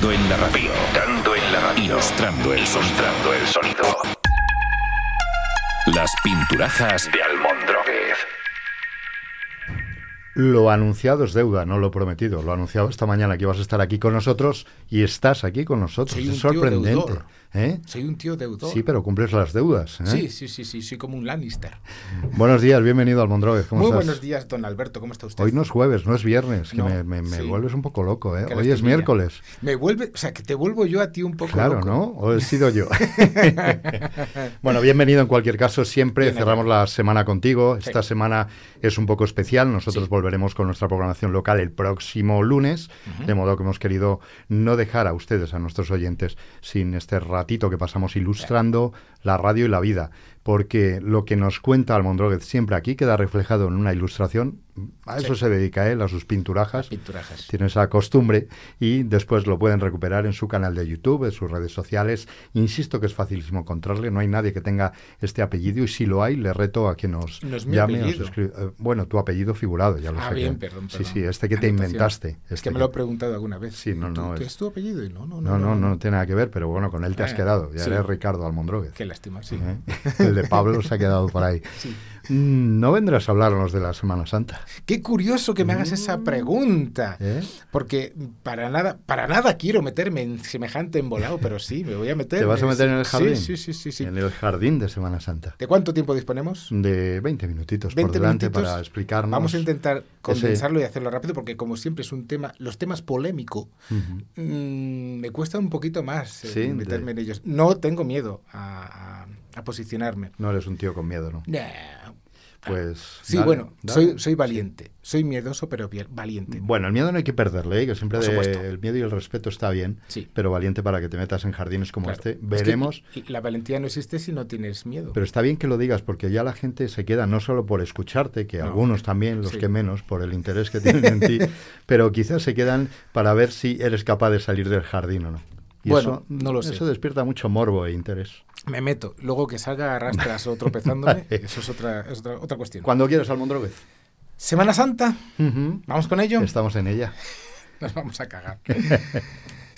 Pintando en la radio. Pintando en la radio. Ilustrando el, el sonido. Las pinturajas de Almondro. Lo anunciado es deuda, no lo prometido. Lo anunciado esta mañana que ibas a estar aquí con nosotros y estás aquí con nosotros. es sorprendente. ¿eh? Soy un tío deudor. Sí, pero cumples las deudas. ¿eh? Sí, sí, sí, sí, soy como un Lannister. Buenos días, bienvenido al Mondrogues. Muy buenos días, don Alberto, ¿cómo está usted? Hoy no es jueves, no es viernes, que me, me, vuelves un poco loco. ¿eh? Hoy es miércoles. Me vuelve, o sea, que te vuelvo yo a ti un poco claro, loco. Claro, ¿no? O he sido yo. bueno, bienvenido en cualquier caso. Siempre cerramos la semana contigo. Esta semana es un poco especial. Nosotros volvemos veremos con nuestra programación local el próximo lunes, de modo que hemos querido no dejar a ustedes, a nuestros oyentes, sin este ratito que pasamos ilustrando la radio y la vida porque lo que nos cuenta Almondróguez siempre aquí queda reflejado en una ilustración. A eso se dedica él, a sus pinturajas. pinturajas. Tiene esa costumbre y después lo pueden recuperar en su canal de YouTube, en sus redes sociales. Insisto que es facilísimo encontrarle, no hay nadie que tenga este apellido y si lo hay, le reto a que nos llame. Nos eh, bueno, tu apellido figurado, ya lo ah, Bien, perdón, Sí, sí, este que ah, te inventaste. es que este me lo he preguntado alguna vez. Sí, no, no. Es, es, tu apellido? Y no, no, no, no, no, no, tiene nada que ver, pero bueno, con él te has ah, quedado. Ya eres Ricardo Almondróguez. Qué lástima, sí. de Pablo se ha quedado por ahí. Mm, no vendrás a hablarnos de la Semana Santa. Qué curioso que me hagas esa mm. pregunta, ¿Eh? porque para nada, para nada quiero meterme en semejante embolado, pero sí, me voy a meter. ¿Te vas a meter en el jardín? Sí, sí, sí, En el jardín de Semana Santa. ¿De cuánto tiempo disponemos? De 20 minutitos por delante para explicarnos. Vamos a intentar condensarlo y hacerlo rápido, porque como siempre es un tema, los temas polémico, mm, me cuesta un poquito más eh, meterme en ellos. No tengo miedo a posicionarme. No eres un tío con miedo, ¿no? Pues. Sí, bueno, Soy, soy valiente. Soy miedoso, pero valiente. Bueno, el miedo no hay que perderle, ¿eh? que siempre el miedo y el respeto está bien, pero valiente para que te metas en jardines como este. Veremos. la valentía no existe si no tienes miedo. Pero está bien que lo digas, porque ya la gente se queda no solo por escucharte, que algunos también, los que menos, por el interés que tienen en ti, pero quizás se quedan para ver si eres capaz de salir del jardín o no bueno, no lo sé. Eso despierta mucho morbo e interés. Me meto. Luego que salga arrastras o tropezándome, eso es otra, cuestión. otra, otra, cuestión. Cuando quieras, Semana Santa. Vamos con ello. Estamos en ella. Nos vamos a cagar.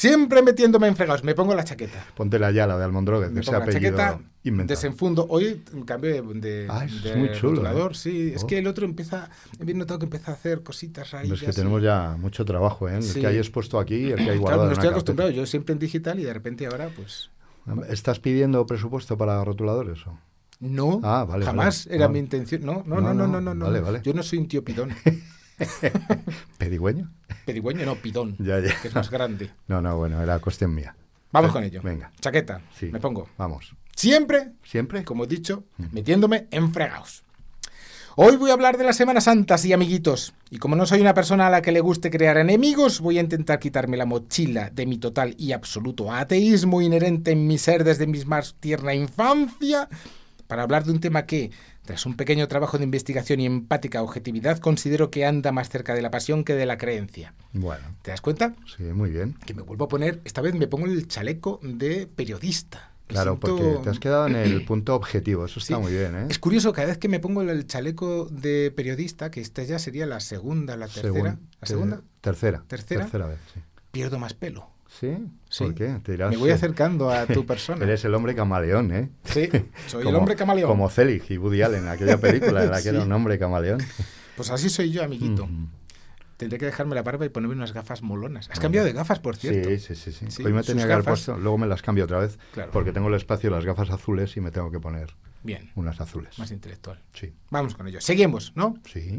Siempre metiéndome en fregados. Me pongo la chaqueta. Póntela ya, la de Almondrogues, de ese apellido chaqueta, Desenfundo. Hoy cambio de, ah, es ¿eh? rotulador, sí. Es que oh. el otro empieza, he notado que empieza a hacer cositas ahí. Es que tenemos ya mucho trabajo, ¿eh? El que hay expuesto aquí, el que hay guardado. Claro, no estoy acostumbrado, yo siempre en digital y de repente ahora pues... ¿Estás pidiendo presupuesto para rotuladores o...? No, ah, vale, jamás era ah. mi intención. No, no, no, no, no, no. Vale, Yo no soy un tío pidón. ¿Pedigüeño? Pedigüeño, no, pidón. Ya, ya. Que es más grande. No, no, bueno, era cuestión mía. Vamos con ello. Venga. Chaqueta. Sí. Me pongo. Vamos. Siempre. Siempre. Como he dicho, mm. metiéndome en fregados. Hoy voy a hablar de las Semanas Santas y amiguitos. Y como no soy una persona a la que le guste crear enemigos, voy a intentar quitarme la mochila de mi total y absoluto ateísmo inherente en mi ser desde mi más tierna infancia para hablar de un tema que, tras un pequeño trabajo de investigación y empática objetividad, considero que anda más cerca de la pasión que de la creencia. Bueno. ¿Te das cuenta? Sí, muy bien. Que me vuelvo a poner, esta vez me pongo el chaleco de periodista. Claro, porque te has quedado en el punto objetivo, eso está muy bien. ¿eh? Es curioso, cada vez que me pongo el chaleco de periodista, que esta ya sería la segunda, la tercera. ¿La segunda? tercera. Tercera. Tercera vez, sí. Pierdo más pelo. ¿Sí? sí. por qué? Me voy acercando a tu persona. Eres el hombre camaleón, ¿eh? Sí, soy el hombre camaleón. Como Celig y Woody Allen, aquella película en la que era un hombre camaleón. Pues así soy yo, amiguito. Tendré que dejarme la barba y ponerme unas gafas molonas. Has ah, cambiado de gafas, por cierto. Sí, sí, sí. Hoy me tenía que luego me las cambio otra vez, porque tengo el espacio, las gafas azules y me tengo que poner unas azules. Más intelectual. Sí. Vamos con ello. Seguimos, ¿no? Sí.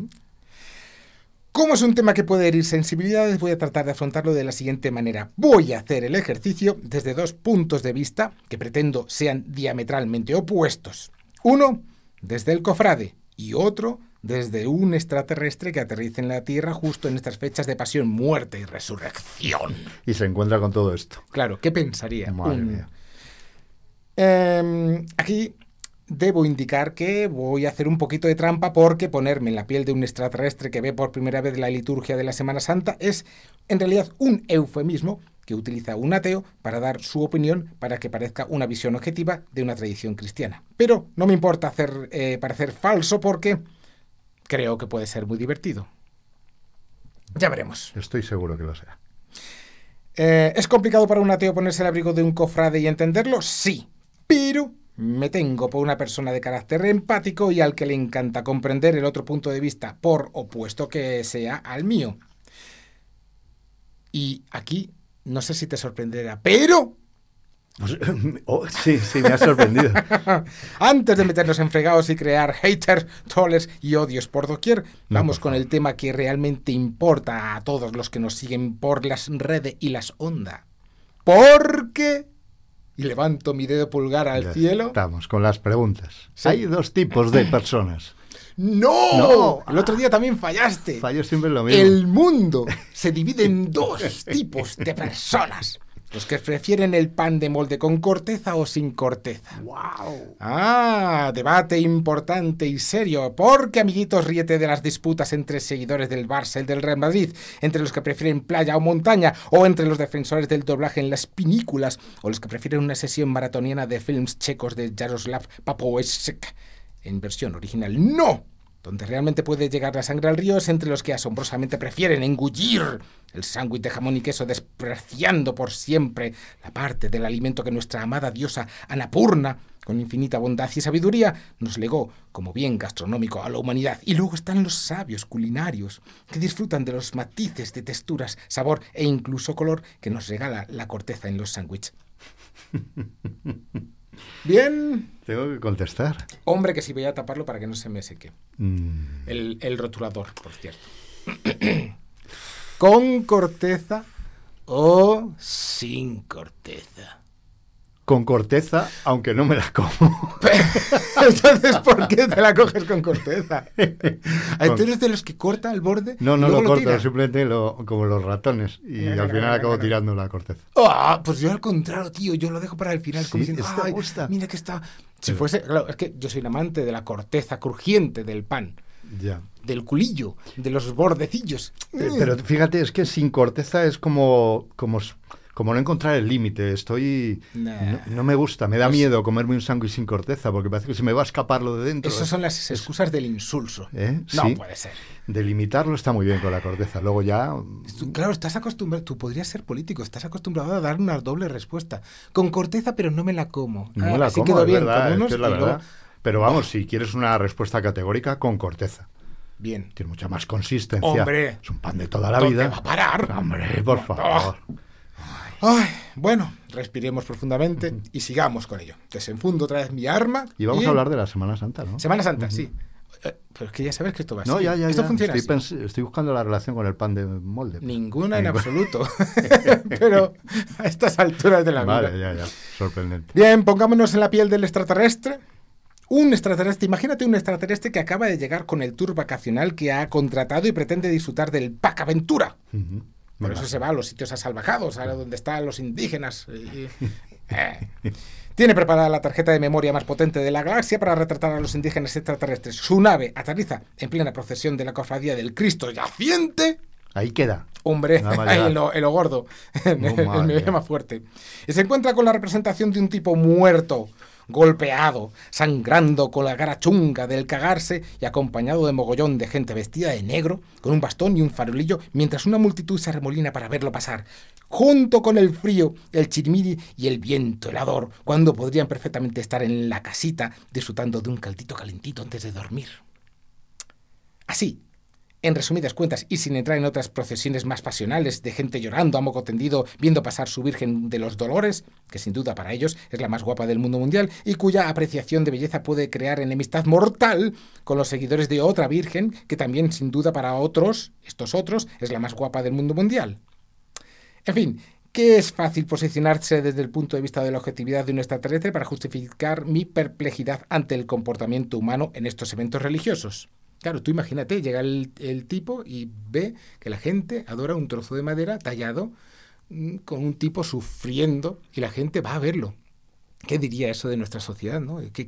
Como es un tema que puede herir sensibilidades, voy a tratar de afrontarlo de la siguiente manera. Voy a hacer el ejercicio desde dos puntos de vista que pretendo sean diametralmente opuestos. Uno, desde el cofrade, y otro, desde un extraterrestre que aterriza en la Tierra justo en estas fechas de pasión, muerte y resurrección. Y se encuentra con todo esto. Claro, ¿qué pensaría? Madre mm. mía. Em, aquí debo indicar que voy a hacer un poquito de trampa porque ponerme en la piel de un extraterrestre que ve por primera vez la liturgia de la Semana Santa es en realidad un eufemismo que utiliza un ateo para dar su opinión para que parezca una visión objetiva de una tradición cristiana. Pero no me importa hacer eh, parecer falso porque creo que puede ser muy divertido. Ya veremos. Estoy seguro que lo será. Eh, ¿Es complicado para un ateo ponerse el abrigo de un cofrade y entenderlo? Sí, pero me tengo por una persona de carácter empático y al que le encanta comprender el otro punto de vista, por opuesto que sea al mío. Y aquí, no sé si te sorprenderá, pero pues, oh, sí, sí, me ha sorprendido. Antes de meternos en fregados y crear haters, toles y odios por doquier, vamos con el tema que realmente importa a todos los que nos siguen por las redes y las ondas. Porque levanto mi dedo pulgar al cielo. Estamos con las preguntas. Hay dos tipos de personas. ¡No! ¡No! El otro día también fallaste. Fallo siempre lo mismo. El mundo se divide en dos tipos de personas. Los que prefieren el pan de molde con corteza o sin corteza. ¡Wow! Ah, debate importante y serio. Porque, amiguitos, ríete de las disputas entre seguidores del Barça y del Real Madrid, entre los que prefieren playa o montaña, o entre los defensores del doblaje en las pinículas, o los que prefieren una sesión maratoniana de films checos de Jaroslav Papoesek en versión original. ¡No! Donde realmente puede llegar la sangre al río es entre los que asombrosamente prefieren engullir el sándwich de jamón y queso, despreciando por siempre la parte del alimento que nuestra amada diosa Anapurna, con infinita bondad y sabiduría, nos legó como bien gastronómico a la humanidad. Y luego están los sabios culinarios, que disfrutan de los matices de texturas, sabor e incluso color que nos regala la corteza en los sándwiches. Bien. Tengo que contestar. Hombre, que si voy a taparlo para que no se me seque. Mm. el rotulador, por cierto. ¿Con corteza o sin corteza? con corteza, aunque no me la como. Entonces, ¿por qué te la coges con corteza? ¿Tú eres de los que corta el borde? No, no lo, corto, simplemente como los ratones. Y al final acabo tirando la corteza. Ah, pues yo al contrario, tío, yo lo dejo para el final. como diciendo, Mira que está. Si fuese, claro, es que yo soy un amante de la corteza crujiente del pan. Ya. Del culillo, de los bordecillos. Eh, pero fíjate, es que sin corteza es como, como como no encontrar el límite, estoy... No, me gusta, me da miedo comerme un sándwich sin corteza, porque parece que se me va a escapar lo de dentro. Esas son las excusas del insulso. ¿Eh? No sí. puede ser. Delimitarlo está muy bien con la corteza, luego ya... Claro, estás acostumbrado, tú podrías ser político, estás acostumbrado a dar una doble respuesta. Con corteza, pero no me la como. No la como, es verdad, Pero vamos, si quieres una respuesta categórica, con corteza. Bien. Tiene mucha más consistencia. Hombre. Es un pan de toda la vida. Va a parar? Hombre, por favor. Ay, bueno, respiremos profundamente y sigamos con ello. Desenfundo otra vez mi arma. Y vamos a hablar de la Semana Santa, ¿no? Semana Santa, sí. Eh, pero es que ya sabes que esto va no, Ya, ya, esto funciona estoy, buscando la relación con el pan de molde. Pues. Ninguna en absoluto. pero a estas alturas de la vida. Vale, ya, ya. Sorprendente. Bien, pongámonos en la piel del extraterrestre. Un extraterrestre, imagínate un extraterrestre que acaba de llegar con el tour vacacional que ha contratado y pretende disfrutar del Pack Aventura. Por eso se va a los sitios asalvajados, a donde están los indígenas. Eh. Tiene preparada la tarjeta de memoria más potente de la galaxia para retratar a los indígenas extraterrestres. Su nave aterriza en plena procesión de la cofradía del Cristo yaciente. Ahí queda. Hombre, ahí lo, gordo, más fuerte. Y se encuentra con la representación de un tipo muerto golpeado, sangrando con la cara chunga del cagarse y acompañado de mogollón de gente vestida de negro, con un bastón y un farolillo, mientras una multitud se remolina para verlo pasar, junto con el frío, el chirimiri y el viento helador, cuando podrían perfectamente estar en la casita disfrutando de un caldito calentito antes de dormir. Así, en resumidas cuentas, y sin entrar en otras procesiones más pasionales de gente llorando a moco tendido, viendo pasar su Virgen de los Dolores, que sin duda para ellos es la más guapa del mundo mundial y cuya apreciación de belleza puede crear enemistad mortal con los seguidores de otra Virgen, que también sin duda para otros, estos otros, es la más guapa del mundo mundial. En fin, ¿qué es fácil posicionarse desde el punto de vista de la objetividad de un extraterrestre para justificar mi perplejidad ante el comportamiento humano en estos eventos religiosos. Claro, tú imagínate, llega el, tipo y ve que la gente adora un trozo de madera tallado mm, con un tipo sufriendo y la gente va a verlo. ¿Qué diría eso de nuestra sociedad? ¿no? ¿Qué,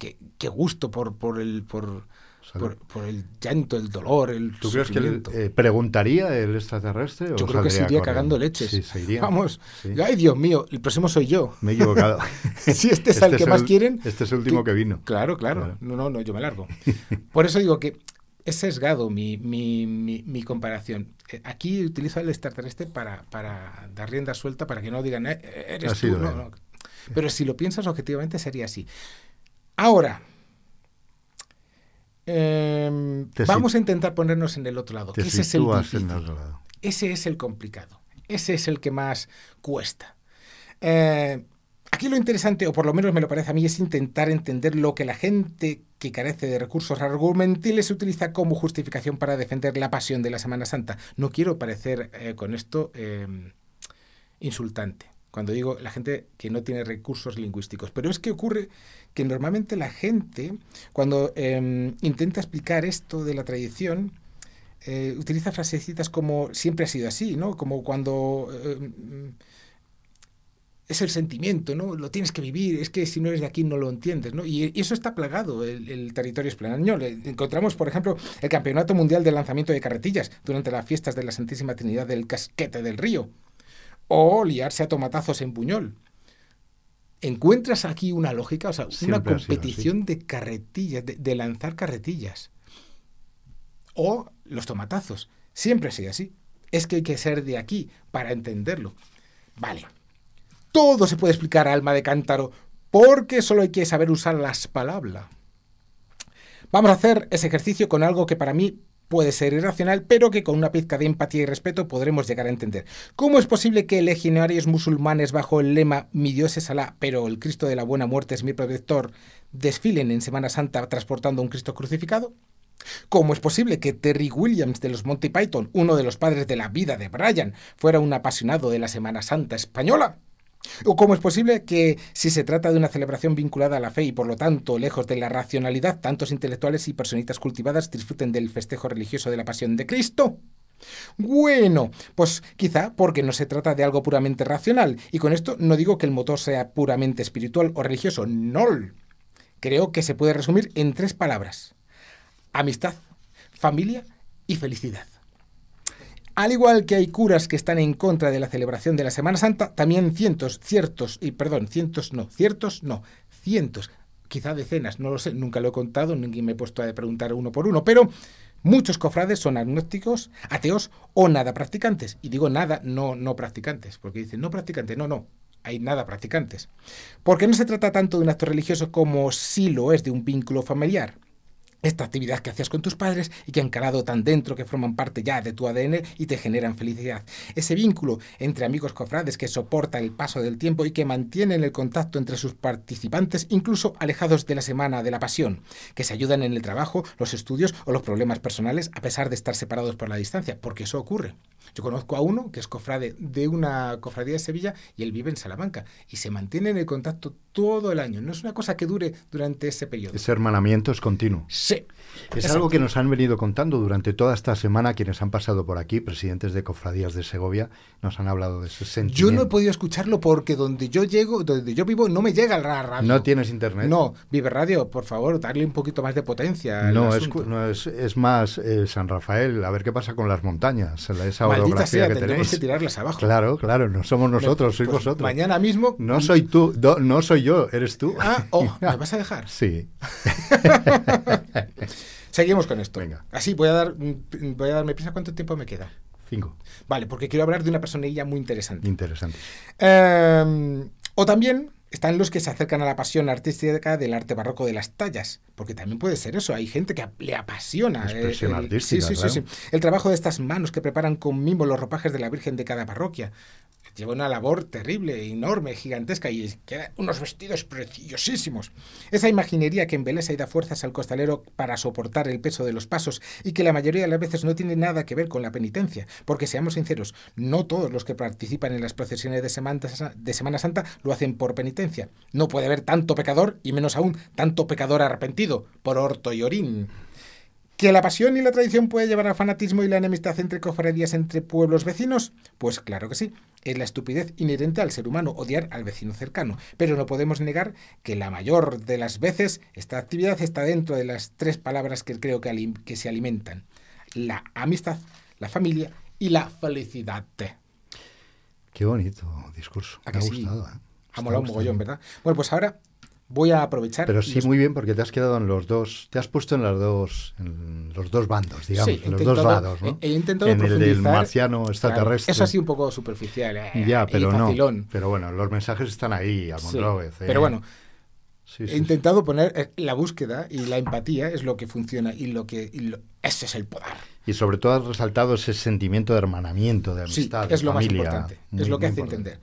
qué gusto por, por, el, por, por, el llanto, el dolor, el ¿Tú crees que eh, preguntaría el extraterrestre? Yo creo que se iría cagando leches. Vamos, ay Dios mío, el próximo soy yo. Me he equivocado. si este es el este que más quieren. Este es el último que, vino. Claro, claro, No, no, no, yo me largo. Por eso digo que es sesgado mi, comparación. Eh, aquí utilizo el extraterrestre para, para, dar rienda suelta, para que no digan, eh, eres tú. Pero si lo piensas objetivamente sería así. Ahora, Em, vamos a intentar ponernos en el otro lado. ese es el Ese es el complicado. Ese es el que más cuesta. Eh, aquí lo interesante, o por lo menos me lo parece a mí, es intentar entender lo que la gente que carece de recursos argumentales utiliza como justificación para defender la pasión de la Semana Santa. No quiero parecer eh, con esto em, insultante cuando digo la gente que no tiene recursos lingüísticos. Pero es que ocurre que normalmente la gente, cuando em, intenta explicar esto de la tradición, eh, utiliza frasecitas como siempre ha sido así, ¿no? Como cuando em, es el sentimiento, ¿no? Lo tienes que vivir, es que si no eres de aquí no lo entiendes, Y, eso está plagado el, territorio español. Eh, encontramos, por ejemplo, el Campeonato Mundial de Lanzamiento de Carretillas durante las fiestas de la Santísima Trinidad del Casquete del Río, o liarse a tomatazos en puñol. Encuentras aquí una lógica, o sea, una competición de carretillas, de, lanzar carretillas. O los tomatazos. Siempre sigue así. Es que hay que ser de aquí para entenderlo. Vale. Todo se puede explicar, alma de cántaro, porque solo hay que saber usar las palabras. Vamos a hacer ese ejercicio con algo que para mí puede ser irracional, pero que con una pizca de empatía y respeto podremos llegar a entender. ¿Cómo es posible que legionarios musulmanes bajo el lema Mi Dios es Alá, pero el Cristo de la Buena Muerte es mi protector desfilen en Semana Santa transportando un Cristo crucificado? ¿Cómo es posible que Terry Williams de los Monty Python, uno de los padres de la vida de Brian, fuera un apasionado de la Semana Santa española? ¿O cómo es posible que, si se trata de una celebración vinculada a la fe y por lo tanto lejos de la racionalidad, tantos intelectuales y personitas cultivadas disfruten del festejo religioso de la pasión de Cristo? Bueno, pues quizá porque no se trata de algo puramente racional, y con esto no digo que el motor sea puramente espiritual o religioso, no. Creo que se puede resumir en tres palabras. Amistad, familia y felicidad. Al igual que hay curas que están en contra de la celebración de la Semana Santa, también cientos, ciertos, y perdón, cientos no, ciertos no, cientos, quizá decenas, no lo sé, nunca lo he contado, ninguém me he puesto a preguntar uno por uno, pero muchos cofrades son agnósticos, ateos o nada practicantes. Y digo nada, no, no practicantes, porque dicen no practicantes, no, no, hay nada practicantes. Porque no se trata tanto de un acto religioso como si lo es de un vínculo familiar esta actividad que hacías con tus padres y que han calado tan dentro que forman parte ya de tu ADN y te generan felicidad. Ese vínculo entre amigos cofrades que soporta el paso del tiempo y que mantienen el contacto entre sus participantes incluso alejados de la semana de la pasión, que se ayudan en el trabajo, los estudios o los problemas personales a pesar de estar separados por la distancia, porque eso ocurre. Yo conozco a uno que es cofrade de una cofradía de Sevilla y él vive en Salamanca y se mantiene en el contacto todo el año. No es una cosa que dure durante ese periodo. Ese hermanamiento es continuo. Es algo que nos han venido contando durante toda esta semana quienes han pasado por aquí, presidentes de cofradías de Segovia, nos han hablado de ese sentimiento. Yo no he podido escucharlo porque donde yo llego, donde yo vivo, no me llega el radio. No tienes internet. No, Vive Radio, por favor, darle un poquito más de potencia. No, es, más eh, San Rafael, a ver qué pasa con las montañas, esa orografía que tenemos. que tirarlas abajo. Claro, claro, no somos pues, nosotros, sois pues vosotros. Mañana mismo. No soy tú, no, no soy yo, eres tú. Ah, oh, ¿me vas a dejar? Sí. Seguimos con esto. Venga. Así, voy a, dar, mm, voy a darme prisa. ¿Cuánto tiempo me queda? Cinco. Vale, porque quiero hablar de una personilla muy interesante. Interesante. Em, o también están los que se acercan a la pasión artística del arte barroco de las tallas, porque también puede ser eso, hay gente que le apasiona eh, Expresión eh, artística, sí, sí, sí, el trabajo de estas manos que preparan con mimo los ropajes de la Virgen de cada parroquia, lleva una labor terrible, enorme, gigantesca y queda unos vestidos preciosísimos. Esa imaginería que embelesa y da fuerzas al costalero para soportar el peso de los pasos y que la mayoría de las veces no tiene nada que ver con la penitencia, porque seamos sinceros, no todos los que participan en las procesiones de Semana, de Semana Santa lo hacen por penitencia. No puede haber tanto pecador y menos aún tanto pecador arrepentido por orto y orín. ¿Que la pasión y la tradición puede llevar al fanatismo y la enemistad entre cofradías entre pueblos vecinos? Pues claro que sí. Es la estupidez inherente al ser humano odiar al vecino cercano. Pero no podemos negar que la mayor de las veces esta actividad está dentro de las tres palabras que creo que, se alimentan. La amistad, la familia y la felicidad. Qué bonito discurso. Me ha gustado. ¿eh? un mogollón, ¿verdad? Bueno, pues ahora voy a aprovechar. Pero sí, muy bien, porque te has quedado en los dos, te has puesto en, las dos, en los dos bandos, digamos, en los dos lados. ¿no? He, intentado en el del marciano extraterrestre. es así un poco superficial. Eh, ya, pero no. Pero bueno, los mensajes están ahí, a sí, eh. Pero bueno. he intentado poner eh, la búsqueda y la empatía es lo que funciona y lo que ese es el poder. Y sobre todo has resaltado ese sentimiento de hermanamiento, de amistad, sí, es lo más importante, es lo que hace entender.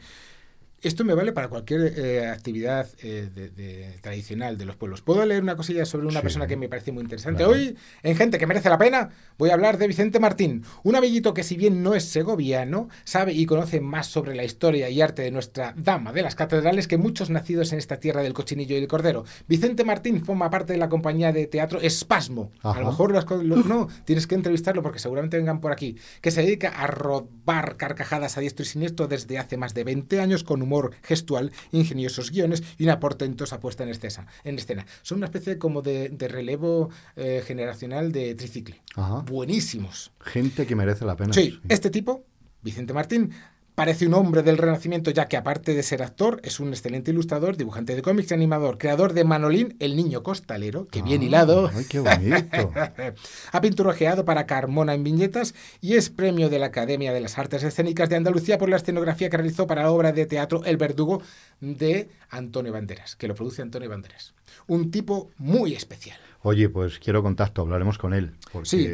Esto me vale para cualquier eh, actividad eh, tradicional de los pueblos. ¿Puedo leer una cosilla sobre una persona que me parece muy interesante? Hoy, en Gente que merece la pena, voy a hablar de Vicente Martín, un amiguito que si bien no es segoviano, sabe y conoce más sobre la historia y arte de nuestra dama de las catedrales que muchos nacidos en esta tierra del cochinillo y el cordero. Vicente Martín forma parte de la compañía de teatro Espasmo. A lo mejor no, tienes que entrevistarlo porque seguramente vengan por aquí, que se dedica a robar carcajadas a diestro y siniestro desde hace más de 20 años con un humor gestual, ingeniosos guiones y una portentosa puesta en, escena. En escena. Son una especie como de, relevo eh, generacional de tricicle. Buenísimos. Gente que merece la pena. sí. este tipo, Vicente Martín, Parece un hombre del Renacimiento ya que aparte de ser actor es un excelente ilustrador, dibujante de cómics, animador, creador de Manolín, el niño costalero, que bien ah, hilado. qué bonito. ha pinturajeado para Carmona en viñetas y es premio de la Academia de las Artes Escénicas de Andalucía por la escenografía que realizó para la obra de teatro El Verdugo de Antonio Banderas, que lo produce Antonio Banderas. Un tipo muy especial oye, pues quiero contacto, hablaremos con él, sí,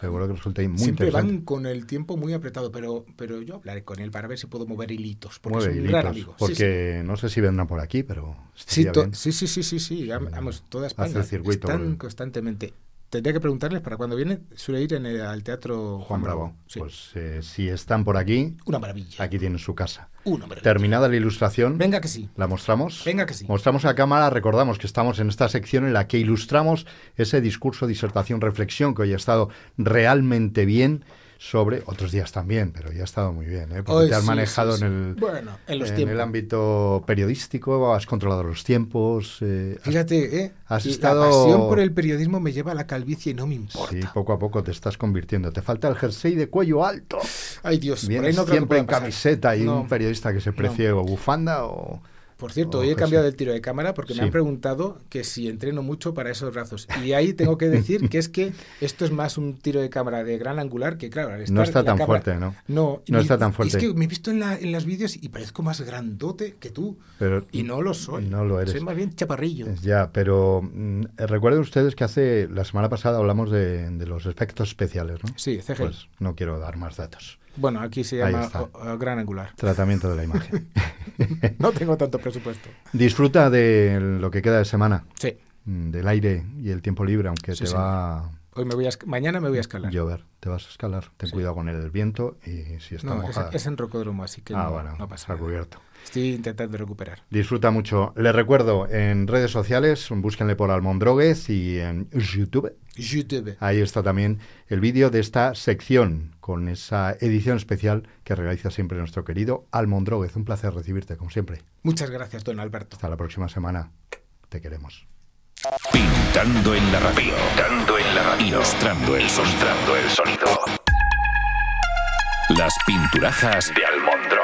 seguro que resulta muy siempre van con el tiempo muy apretado, pero, pero yo hablaré con él para ver si puedo mover hilitos, porque Mueve es Porque no sé si vendrán por aquí, pero sí, sí, sí, sí, sí, sí, vamos, toda España están constantemente. Tendría que preguntarles para cuándo viene. Suele ir en el, al teatro Juan, Bravo. Pues eh, si están por aquí. Una maravilla. Aquí tienen su casa. Una maravilla. Terminada la ilustración. Venga que sí. ¿La mostramos? Venga que sí. Mostramos a cámara. Recordamos que estamos en esta sección en la que ilustramos ese discurso, disertación, reflexión que hoy ha estado realmente bien sobre otros días también, pero ya ha estado muy bien, ¿eh? porque te has manejado en, el, bueno, en, los el ámbito periodístico, has controlado los tiempos. Eh, Fíjate, ¿eh? Has estado... la pasión por el periodismo me lleva a la calvicie y no me Sí, poco a poco te estás convirtiendo. Te falta el jersey de cuello alto. Ay Dios, siempre en camiseta y un periodista que se precie o bufanda o... Por cierto, hoy he cambiado el tiro de cámara porque me han preguntado que si entreno mucho para esos brazos. Y ahí tengo que decir que es que esto es más un tiro de cámara de gran angular que, claro, al estar No está tan fuerte, ¿no? No, no está tan fuerte. Es que me he visto en, la, en los vídeos y parezco más grandote que tú. y no lo soy. No lo eres. Soy más bien chaparrillo. Ya, pero mm, eh, recuerden ustedes que hace la semana pasada hablamos de, los efectos especiales, ¿no? Sí, CG. Pues no quiero dar más datos. Bueno, aquí se llama gran angular. Tratamiento de la imagen. no tengo tanto presupuesto. Disfruta de lo que queda de semana. Sí. Mm, del aire y el tiempo libre, aunque te va... Hoy me voy a, mañana me voy a escalar. Llover, te vas a escalar. Ten cuidado con el viento y si está no, Es, en rocódromo, así que ah, no, no pasa nada. cubierto estoy intentando recuperar. Disfruta mucho. Les recuerdo, en redes sociales, búsquenle por Almondrogues y en YouTube. YouTube. Ahí está también el vídeo de esta sección con esa edición especial que realiza siempre nuestro querido Almondrogues. Un placer recibirte, como siempre. Muchas gracias, don Alberto. Hasta la próxima semana. Te queremos. Pintando en la radio. Pintando en la radio. Ilustrando el, sonido. el sonido. Las pinturajas de Almondro.